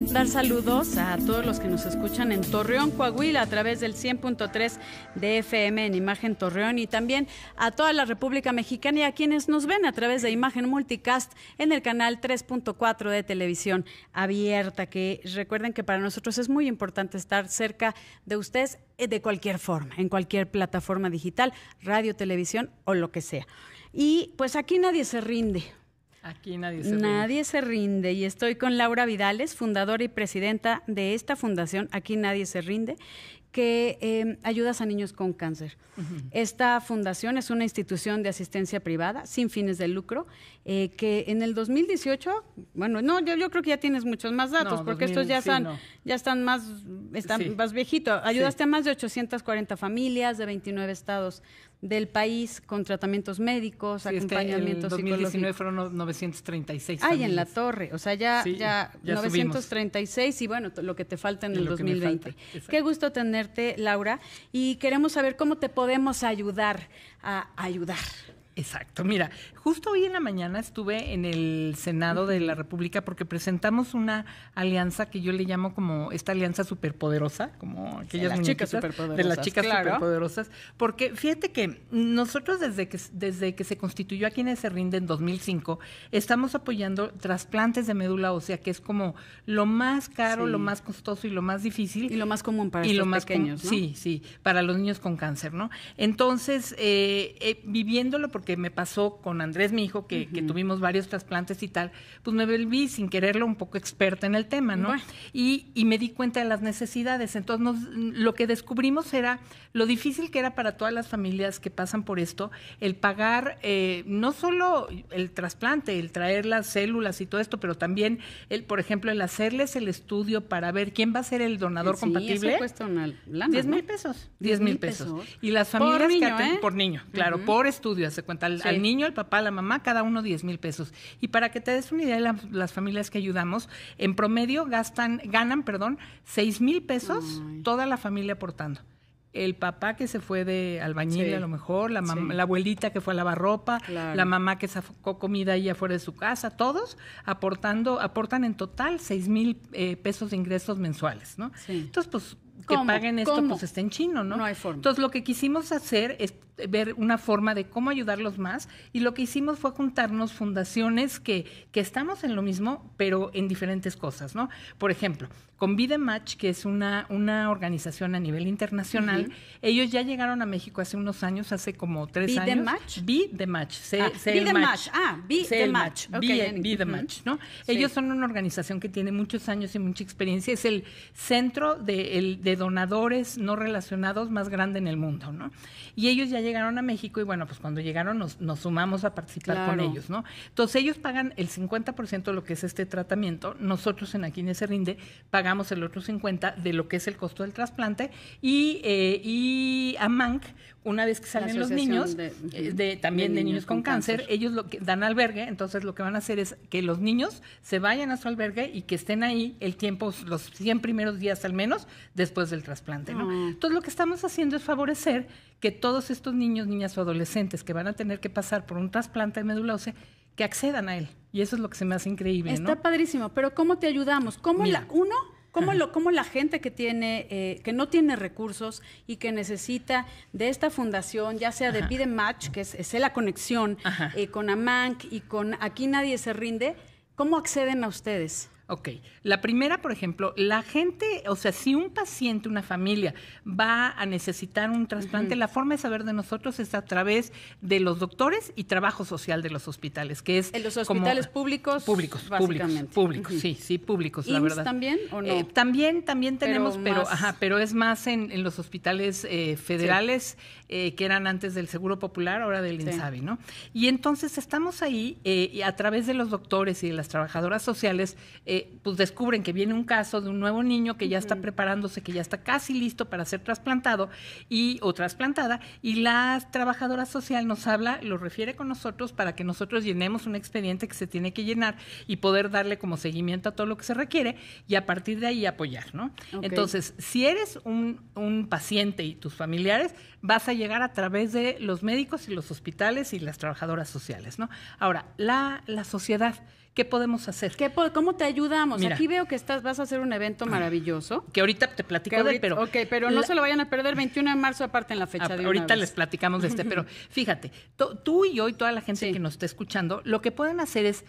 Dar saludos a todos los que nos escuchan en Torreón, Coahuila, a través del 100.3 de FM en Imagen Torreón y también a toda la República Mexicana y a quienes nos ven a través de Imagen Multicast en el canal 3.4 de televisión abierta, que recuerden que para nosotros es muy importante estar cerca de ustedes eh, de cualquier forma, en cualquier plataforma digital, radio, televisión o lo que sea. Y pues aquí nadie se rinde, Aquí nadie se rinde. Nadie se rinde. Y estoy con Laura Vidales, fundadora y presidenta de esta fundación, Aquí Nadie se rinde que em, ayudas a niños con cáncer. Esta fundación es una institución de asistencia privada sin fines de lucro eh, que en el 2018, bueno, no, yo, creo que ya tienes muchos más datos porque estos ya están, ya están más, están más viejitos. Ayudaste a más de 840 familias de 29 estados del país con tratamientos médicos, sí, acompañamientos En el 2019 fueron 936. Ay, en la torre, o sea, ya, ya, 936 y bueno, lo que te falta en el 2020. Qué gusto tener Laura, y queremos saber cómo te podemos ayudar a ayudar. Exacto, mira, justo hoy en la mañana estuve en el Senado de la República porque presentamos una alianza que yo le llamo como esta alianza superpoderosa, como aquellas de las chicas superpoderosas, de las chicas superpoderosas, porque fíjate que nosotros desde que desde que se constituyó aquí en ese rinde en 2005 estamos apoyando trasplantes de médula ósea, que es como lo más caro, lo más costoso y lo más difícil y lo más común para y lo más pequeños, sí, sí, para los niños con cáncer, ¿no? Entonces eh, eh viviéndolo porque que me pasó con Andrés, mi hijo, que, tuvimos varios trasplantes y tal, pues me volví sin quererlo un poco experta en el tema, ¿no? Y, me di cuenta de las necesidades. Entonces, lo que descubrimos era lo difícil que era para todas las familias que pasan por esto, el pagar eh, no solo el trasplante, el traer las células y todo esto, pero también, el, por ejemplo, el hacerles el estudio para ver quién va a ser el donador sí, compatible. Eso cuesta una 10 mil pesos. 10 mil pesos. Y las familias por niño, que, ¿eh? por niño claro, por estudio, hace cuenta al, niño, al papá, a la mamá, cada uno 10 mil pesos. Y para que te des una idea de las familias que ayudamos, en promedio gastan, ganan, perdón, 6 mil pesos toda la familia aportando el papá que se fue de albañil a lo mejor, la, la, abuelita que fue a lavar ropa, la mamá que sacó comida ahí afuera de su casa, todos aportando, aportan en total 6 mil eh, pesos de ingresos mensuales, Entonces, pues que paguen esto pues está en chino, ¿no? No hay forma. Entonces lo que quisimos hacer es ver una forma de cómo ayudarlos más y lo que hicimos fue juntarnos fundaciones que, que estamos en lo mismo, pero en diferentes cosas, ¿no? Por ejemplo, con Vida que es una, una organización a nivel internacional, ellos ya llegaron a México hace unos años, hace como tres años. Vidematch. Ah, match? ah, be ¿no? Ellos son una organización que tiene muchos años y mucha experiencia. Es el centro de, donadores no relacionados más grande en el mundo, ¿no? Y ellos ya llegaron a México y bueno, pues cuando llegaron nos, sumamos a participar con ellos, ¿no? Entonces ellos pagan el 50% de lo que es este tratamiento. Nosotros en Aquí en Ese Rinde pagamos el otro 50 de lo que es el costo del trasplante y, eh, y a Manc, una vez que salen los niños, eh, también de niños, con, cáncer, ellos lo que dan albergue, entonces lo que van a hacer es que los niños se vayan a su albergue y que estén ahí el tiempo, los 100 primeros días al menos, después del trasplante. ¿no? Ah. Entonces lo que estamos haciendo es favorecer que todos estos niños, niñas o adolescentes que van a tener que pasar por un trasplante de médula ósea, que accedan a él. Y eso es lo que se me hace increíble. Está padrísimo, pero ¿cómo te ayudamos? ¿Cómo la, uno ¿Cómo, lo, cómo la gente que, tiene, eh, que no tiene recursos y que necesita de esta fundación, ya sea de Pide Match, que es, es la conexión eh, con AMANC y con Aquí Nadie se rinde, ¿cómo acceden a ustedes? Ok, la primera, por ejemplo, la gente, o sea, si un paciente, una familia va a necesitar un trasplante, la forma de saber de nosotros es a través de los doctores y trabajo social de los hospitales, que es... En los hospitales públicos. Públicos, públicos, públicos, sí, sí, públicos, la verdad. también o no? Eh, también, también tenemos, pero, es más en, los hospitales eh, federales eh, que eran antes del Seguro Popular, ahora del INSABI, ¿no? Y entonces estamos ahí y a través de los doctores y de las trabajadoras sociales. Eh, pues descubren que viene un caso de un nuevo niño que ya está preparándose, que ya está casi listo para ser trasplantado y, o trasplantada, y la trabajadora social nos habla, lo refiere con nosotros para que nosotros llenemos un expediente que se tiene que llenar y poder darle como seguimiento a todo lo que se requiere y a partir de ahí apoyar, ¿no? Entonces, si eres un, un paciente y tus familiares, vas a llegar a través de los médicos y los hospitales y las trabajadoras sociales, ¿no? Ahora, la, la sociedad, ¿Qué podemos hacer? ¿Qué ¿Cómo te ayudamos? Aquí veo que estás, vas a hacer un evento ah, maravilloso. Que ahorita te platico de pero... Ok, pero no se lo vayan a perder 21 de marzo aparte en la fecha ah, de Ahorita les platicamos de este, pero fíjate, tú y yo y toda la gente que nos está escuchando, lo que pueden hacer es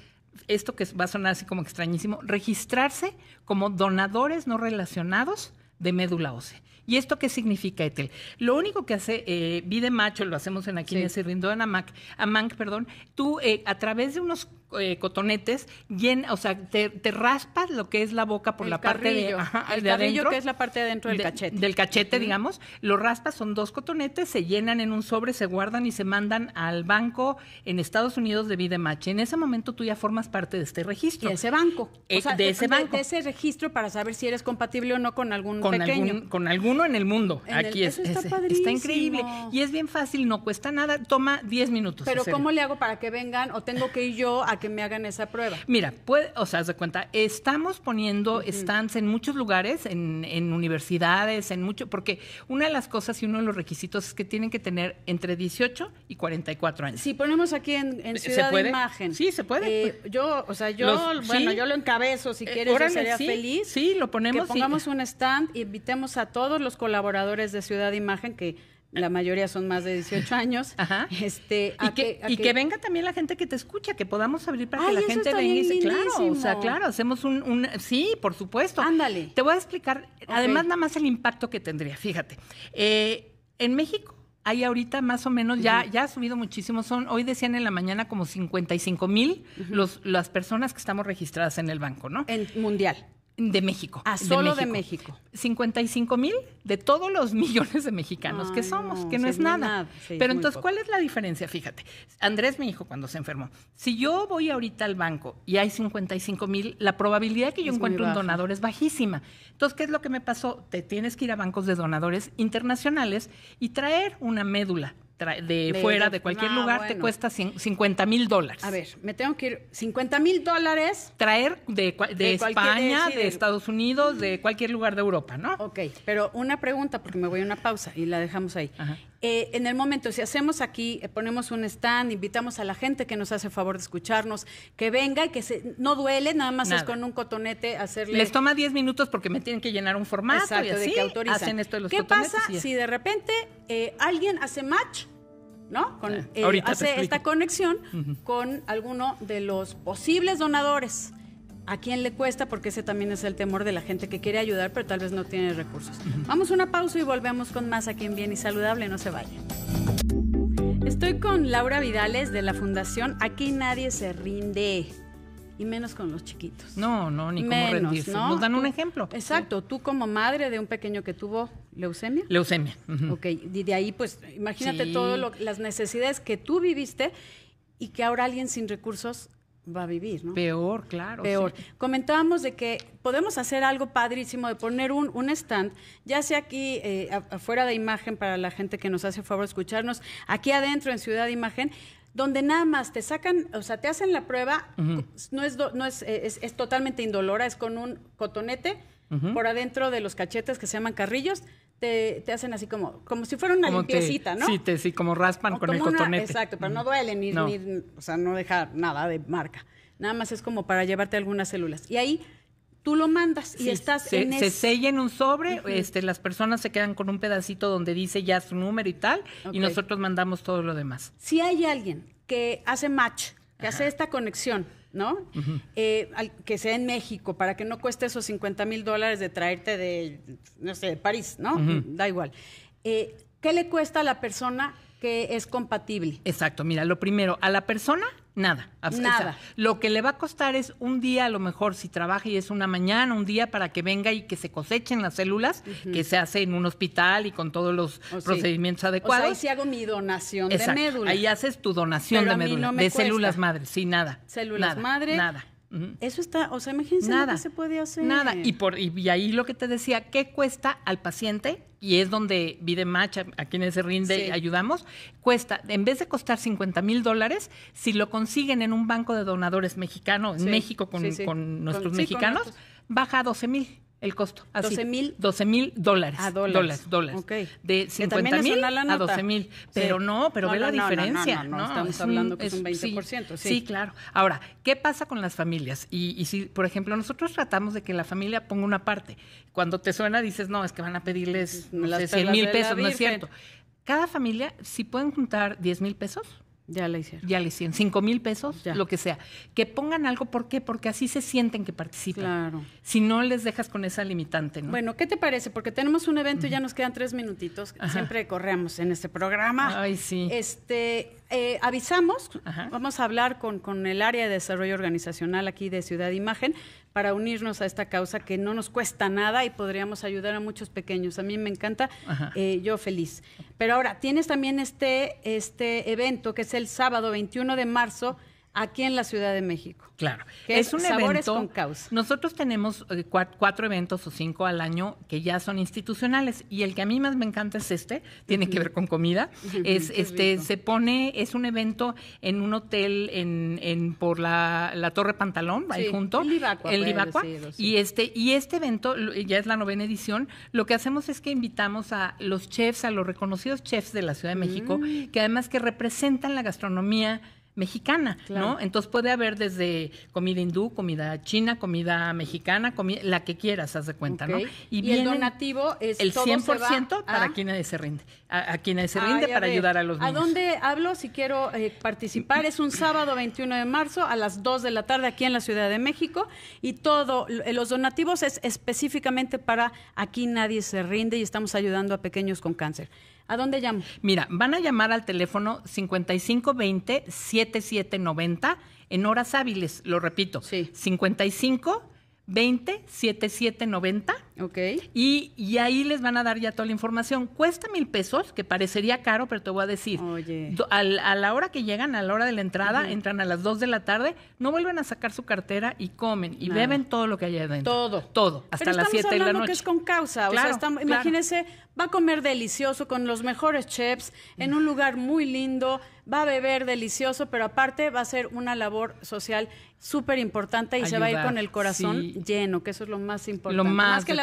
esto que va a sonar así como extrañísimo, registrarse como donadores no relacionados de médula ósea. ¿Y esto qué significa, Etel? Lo único que hace eh, Vide Macho, lo hacemos en Aquí sí. Rindón, a Mac a Amanc, perdón, tú eh, a través de unos eh, cotonetes, llena, o sea, te, raspas lo que es la boca por la parte de, ajá, el de que es la parte de adentro del cachete. Del cachete, digamos, lo raspas, son dos cotonetes, se llenan en un sobre, se guardan y se mandan al banco en Estados Unidos de Videmache. En ese momento tú ya formas parte de este registro. De ese banco. Eh, de ese banco. De, ese registro para saber si eres compatible o no con algún pequeño. con alguno en el mundo. Aquí eso está, está increíble. Y es bien fácil, no cuesta nada, toma 10 minutos. Pero ¿cómo le hago para que vengan o tengo que ir yo a que me hagan esa prueba. Mira, o sea, haz de cuenta, estamos poniendo stands en muchos lugares, en, universidades, en mucho, porque una de las cosas y uno de los requisitos es que tienen que tener entre 18 y 44 años. Si ponemos aquí en, Ciudad de Imagen. Sí, se puede. Eh, yo, o sea, yo, bueno, yo lo encabezo, si eh, quieres, feliz. Sí, lo ponemos. Que pongamos un stand, y invitemos a todos los colaboradores de Ciudad de Imagen que la mayoría son más de 18 años. Ajá. Este, y, que, y que... venga también la gente que te escucha, que podamos abrir para que la gente venga y dice, claro, o sea, claro, hacemos un, sí, por supuesto. Ándale. Te voy a explicar, además nada más el impacto que tendría, fíjate. Eh, en México hay ahorita más o menos, ya, ya ha subido muchísimo, son, hoy decían en la mañana como 55 mil los, las personas que estamos registradas en el banco, ¿no? En mundial. De México. a ah, solo de México. 55 mil de todos los millones de mexicanos que somos, que no es, nada. Pero entonces, ¿cuál es la diferencia? Fíjate, Andrés me dijo cuando se enfermó, si yo voy ahorita al banco y hay 55 mil, la probabilidad de que yo encuentre un donador es bajísima. Entonces, ¿qué es lo que me pasó? Te tienes que ir a bancos de donadores internacionales y traer una médula de, fuera, de, cualquier ah, lugar, te cuesta 50 mil dólares. A ver, me tengo que ir. 50 mil dólares. Traer de, de España, de Estados Unidos, de cualquier lugar de Europa, ¿no? Ok, pero una pregunta, porque me voy a una pausa y la dejamos ahí. Ajá. Eh, en el momento, si hacemos aquí, eh, ponemos un stand, invitamos a la gente que nos hace favor de escucharnos, que venga y que se, no duele, nada más es con un cotonete hacerle. Les toma 10 minutos porque me tienen que llenar un formato de que esto de los ¿Qué pasa si de repente eh, alguien hace match? ¿No? Con, ah, hace esta conexión con alguno de los posibles donadores. ¿A quién le cuesta? Porque ese también es el temor de la gente que quiere ayudar, pero tal vez no tiene recursos. Vamos a una pausa y volvemos con más a quien Bien y Saludable. No se vaya. Estoy con Laura Vidales de la Fundación Aquí Nadie Se Rinde. Y menos con los chiquitos. No, no, ni menos, cómo rendirse. Nos dan un ejemplo. Exacto. Tú como madre de un pequeño que tuvo leucemia. Leucemia. Ok. Y de ahí, pues, imagínate todas las necesidades que tú viviste y que ahora alguien sin recursos va a vivir, ¿no? Peor, claro. Peor. Comentábamos de que podemos hacer algo padrísimo de poner un, stand, ya sea aquí eh, afuera de imagen para la gente que nos hace favor escucharnos, aquí adentro en Ciudad de Imagen, donde nada más te sacan, o sea, te hacen la prueba, no, es, no eh, es, es, totalmente indolora, es con un cotonete por adentro de los cachetes que se llaman carrillos, te, hacen así como, como si fuera una limpiecita, ¿no? Sí, te, sí, como raspan con el cotonete. exacto, pero no duele ni, ni, o sea, no deja nada de marca. Nada más es como para llevarte algunas células. Y ahí tú lo mandas y estás se, ese... se sella en un sobre, este, las personas se quedan con un pedacito donde dice ya su número y tal, y nosotros mandamos todo lo demás. Si hay alguien que hace match, que hace esta conexión ¿no? Eh, que sea en México, para que no cueste esos 50 mil dólares de traerte de, no sé, de París, ¿no? Da igual. Eh, ¿Qué le cuesta a la persona que es compatible? Exacto, mira, lo primero, a la persona Nada, nada. lo que le va a costar es un día, a lo mejor si trabaja y es una mañana, un día para que venga y que se cosechen las células, que se hace en un hospital y con todos los oh, procedimientos adecuados. O sea, ahí hago mi donación de médula. Ahí haces tu donación de médula, de células madre, sí, nada. Células madre. Nada. Eso está, o sea, imagínense lo que se puede hacer. Nada, y, por, y, ahí lo que te decía, ¿qué cuesta al paciente? Y es donde vive macha a, quienes se rinde y ayudamos, cuesta, en vez de costar 50 mil dólares, si lo consiguen en un banco de donadores mexicano, en México con, nuestros mexicanos, baja a 12 mil. El costo. 12 mil. 12 mil dólares. dólares. Dólares, De 50 mil a 12 mil. Pero no, pero ve la diferencia. No, estamos hablando que es un 20%. Sí, claro. Ahora, ¿qué pasa con las familias? Y, si, por ejemplo, nosotros tratamos de que la familia ponga una parte. Cuando te suena dices, no, es que van a pedirles 100 mil pesos, no es cierto. Cada familia, si pueden juntar 10 mil pesos, ya la hicieron. Ya la hicieron. Cinco mil pesos, lo que sea. Que pongan algo, ¿por qué? Porque así se sienten que participan. Claro. Si no les dejas con esa limitante, ¿no? Bueno, ¿qué te parece? Porque tenemos un evento y ya nos quedan tres minutitos. Siempre corremos en este programa. Ay, sí. Este, eh, avisamos, vamos a hablar con, con, el área de desarrollo organizacional aquí de Ciudad Imagen para unirnos a esta causa que no nos cuesta nada y podríamos ayudar a muchos pequeños. A mí me encanta, eh, yo feliz. Pero ahora, tienes también este, este evento que es el sábado 21 de marzo aquí en la Ciudad de México. Claro, es, un sabores con causa. Nosotros tenemos eh, cuatro, eventos o cinco al año que ya son institucionales y el que a mí más me encanta es este, tiene que ver con comida. Es este se pone es un evento en un hotel en, por la, Torre Pantalón ahí junto, el el y este y este evento ya es la novena edición. Lo que hacemos es que invitamos a los chefs, a los reconocidos chefs de la Ciudad de México, mm. que además que representan la gastronomía mexicana, ¿no? Entonces puede haber desde comida hindú, comida china, comida mexicana, la que quieras, haz de cuenta, ¿no? Y, bien el donativo es el 100% para quien se rinde, a, se rinde para ayudar a los niños. ¿A dónde hablo si quiero eh, participar? Es un sábado 21 de marzo a las 2 de la tarde aquí en la Ciudad de México y todo, eh, los donativos es específicamente para aquí nadie se rinde y estamos ayudando a pequeños con cáncer. ¿A dónde llamo? Mira, van a llamar al teléfono 5520 7790 en horas hábiles, lo repito. Sí. 55 20 7790 Ok. Y, ahí les van a dar ya toda la información. Cuesta mil pesos, que parecería caro, pero te voy a decir. Oye. a la hora que llegan, a la hora de la entrada, entran a las dos de la tarde, no vuelven a sacar su cartera y comen y beben todo lo que hay adentro. Todo. Todo. Hasta las siete de la noche. que es con causa. imagínense, va a comer delicioso con los mejores chefs, en un lugar muy lindo, va a beber delicioso, pero aparte va a ser una labor social súper importante y se va a ir con el corazón lleno, que eso es lo más importante. Lo más, que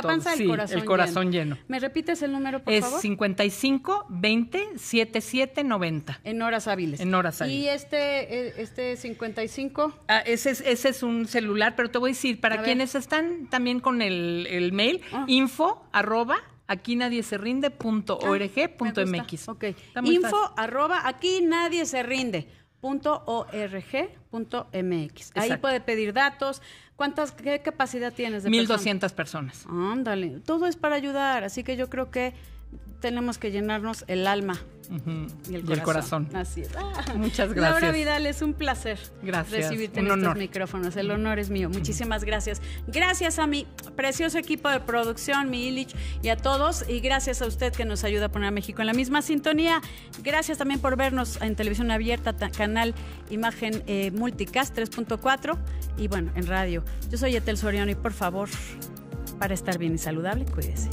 el corazón. lleno. ¿Me repites el número, por es favor? Es 55 20 77 90. En horas hábiles. En horas hábiles. ¿Y este, e, este 55? Ah, ese, es, ese es un celular, pero te voy a decir, para quienes están también con el, mail, ah. info arroba aquí nadie se rinde punto org ah, punto mx. Info arroba aquí nadie se rinde org.mx. Ahí puede pedir datos. ¿Cuántas, qué capacidad tienes de 1.200 personas? Ándale, todo es para ayudar, así que yo creo que tenemos que llenarnos el alma y, el, corazón. Así es. Muchas ah. gracias. Laura Vidal, es un placer gracias. recibirte en estos micrófonos. El honor es mío. Muchísimas gracias. Gracias a mi precioso equipo de producción, mi Illich y a todos. Y gracias a usted que nos ayuda a poner a México en la misma sintonía. Gracias también por vernos en televisión abierta, canal Imagen eh, Multicast 3.4 y bueno, en radio. Yo soy Etel Soriano y por favor, para estar bien y saludable, cuídese.